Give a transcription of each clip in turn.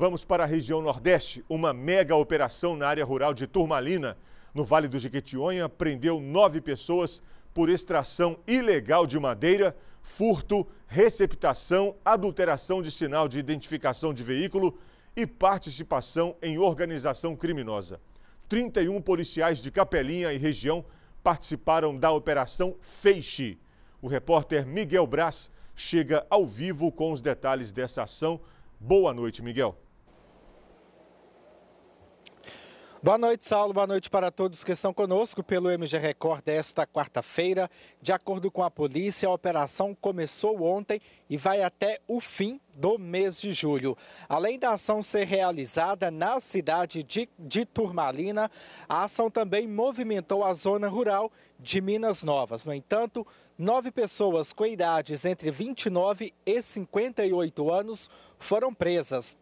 Vamos para a região Nordeste. Uma mega operação na área rural de Turmalina, no Vale do Jequitinhonha, prendeu nove pessoas por extração ilegal de madeira, furto, receptação, adulteração de sinal de identificação de veículo e participação em organização criminosa. 31 policiais de Capelinha e região participaram da Operação Feixe. O repórter Miguel Braz chega ao vivo com os detalhes dessa ação. Boa noite, Miguel. Boa noite, Saulo. Boa noite para todos que estão conosco pelo MG Record desta quarta-feira. De acordo com a polícia, a operação começou ontem e vai até o fim do mês de julho. Além da ação ser realizada na cidade de, de Turmalina, a ação também movimentou a zona rural de Minas Novas. No entanto, nove pessoas com idades entre 29 e 58 anos foram presas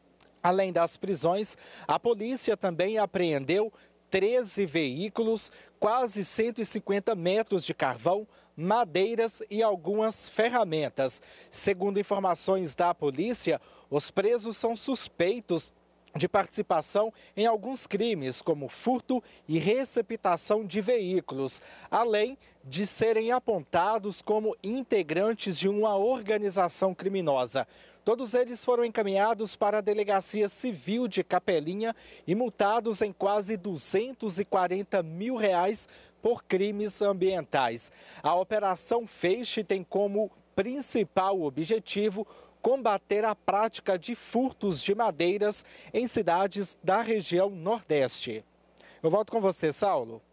Além das prisões, a polícia também apreendeu 13 veículos, quase 150 metros de carvão, madeiras e algumas ferramentas. Segundo informações da polícia, os presos são suspeitos de participação em alguns crimes, como furto e receptação de veículos, além de serem apontados como integrantes de uma organização criminosa. Todos eles foram encaminhados para a Delegacia Civil de Capelinha e multados em quase 240 mil reais por crimes ambientais. A Operação Feixe tem como principal objetivo combater a prática de furtos de madeiras em cidades da região Nordeste. Eu volto com você, Saulo.